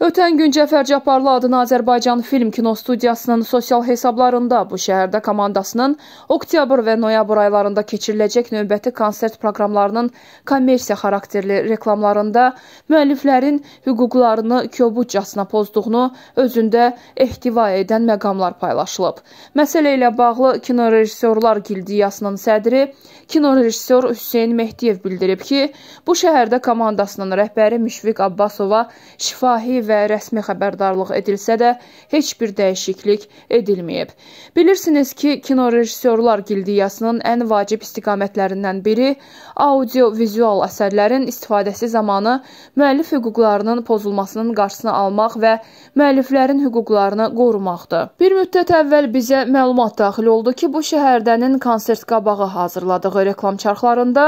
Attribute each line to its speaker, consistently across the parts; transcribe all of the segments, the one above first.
Speaker 1: Ötən gün Cəfər Caparlı adına Azərbaycan Film Kino Studiyasının sosial hesablarında bu şəhərdə komandasının oktyabr və noyabr aylarında keçiriləcək növbəti konsert proqramlarının kommersiya xarakterli reklamlarında müəlliflərin hüquqlarını kobudcasına pozduğunu özündə ehtiva edən məqamlar paylaşılıb. Məsələ ilə bağlı Kino Rejissorlar Gildiyasının sədri kino rejissor Hüseyn Mehdiyev bildirib ki, bu şəhərdə komandasının rəhbəri Müşfiq Abbasova şifahi və və rəsmi xəbərdarlıq edilsə də, heç bir dəyişiklik edilməyib. Bilirsiniz ki, kinorejissorlar gildiyasının ən vacib istiqamətlərindən biri audiovizual əsərlərin istifadəsi zamanı müəllif hüquqlarının pozulmasının qarşısını almaq və müəlliflərin hüquqlarını qorumaqdır. Bir müddət əvvəl bizə məlumat daxil oldu ki, bu şəhərdənin konsert qabağı hazırladığı reklam çarxlarında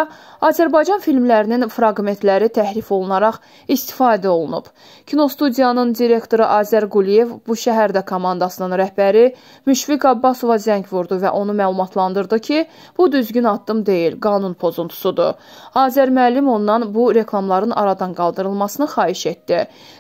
Speaker 1: Azərbaycan filmlərinin fraqmentləri təhrif olunaraq istifadə olunub. Kinostudiya Studiyanın direktoru Azər Quliyev bu şəhərdə komandasının rəhbəri Müşfiq Abbasova zəng vurdu və onu məlumatlandırdı ki, bu düzgün addım deyil, qanun pozuntusudur. Azər müəllim ondan bu reklamların aradan qaldırılmasını xahiş etdi.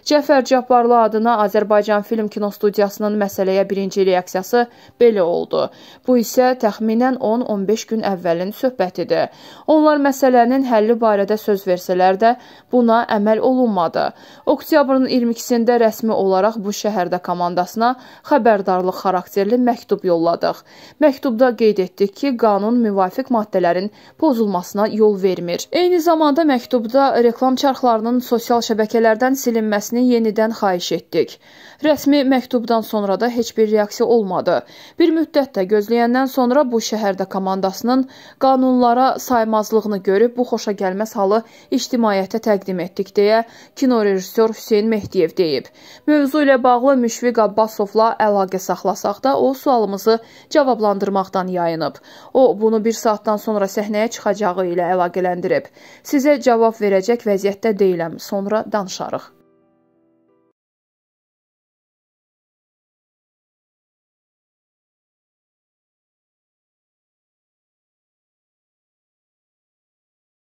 Speaker 1: Cəfər Cabbarlı adına Azərbaycan Film Kino Studiyasının məsələyə birinci reaksiyası belə oldu. Bu isə təxminən 10-15 gün əvvəlin söhbətidir. Onlar məsələnin həlli barədə söz versələr də buna əməl olunmadı. Oktyabrın 22 əksində rəsmi olaraq bu şəhərdə komandasına xəbərdarlıq xarakterli məktub yolladıq. Məktubda qeyd etdik ki, qanun müvafiq maddələrin pozulmasına yol vermir. Eyni zamanda məktubda reklam çarxlarının sosial şəbəkələrdən silinməsini yenidən xahiş etdik. Rəsmi məktubdan sonra da heç bir reaksiya olmadı. Bir müddət də gözləyəndən sonra bu şəhərdə komandasının qanunlara saymazlığını görüb bu xoşa gəlməz halı ictimaiyyətə təqdim etdik deyə kino rejissor Hüseyn Mehdiyev Aliyev deyib. Mövzu ilə bağlı Müşfiq Abbasovla əlaqə saxlasaq da o sualımızı cavablandırmaqdan yayınıb. O bunu bir saatdan sonra səhnəyə çıxacağı ilə əlaqələndirib. Sizə cavab verəcək vəziyyətdə deyiləm, sonra danışarıq.